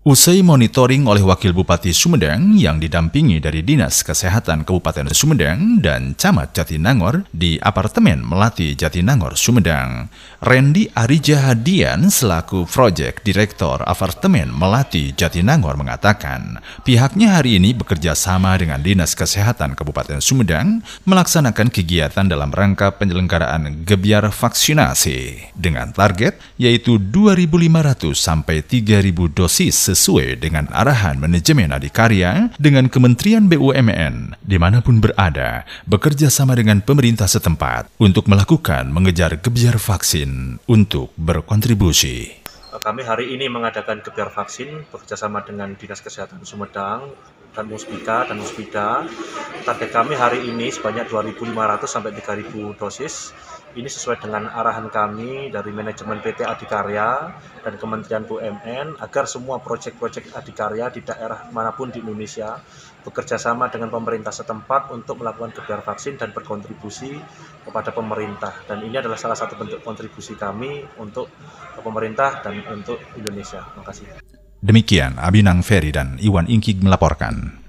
Usai monitoring oleh Wakil Bupati Sumedang yang didampingi dari Dinas Kesehatan Kabupaten Sumedang dan Camat Jatinangor di Apartemen Melati Jatinangor Sumedang, Randy Arija Hadian selaku Project Direktur Apartemen Melati Jatinangor mengatakan pihaknya hari ini bekerja sama dengan Dinas Kesehatan Kabupaten Sumedang melaksanakan kegiatan dalam rangka penyelenggaraan gebiar vaksinasi dengan target yaitu 2.500 sampai 3.000 dosis sesuai dengan arahan manajemen adikarya dengan Kementerian BUMN dimanapun berada bekerja sama dengan pemerintah setempat untuk melakukan mengejar kebiar vaksin untuk berkontribusi. Kami hari ini mengadakan kebiar vaksin bekerjasama dengan Dinas Kesehatan Sumedang dan Muspika dan Muspida target kami hari ini sebanyak 2.500 sampai 3.000 dosis. Ini sesuai dengan arahan kami dari manajemen PT Adikarya dan Kementerian BUMN agar semua proyek-proyek Adikarya di daerah manapun di Indonesia bekerja sama dengan pemerintah setempat untuk melakukan kebiar vaksin dan berkontribusi kepada pemerintah. Dan ini adalah salah satu bentuk kontribusi kami untuk pemerintah dan untuk Indonesia. Terima kasih. Demikian Abinang Ferry dan Iwan Inkig melaporkan.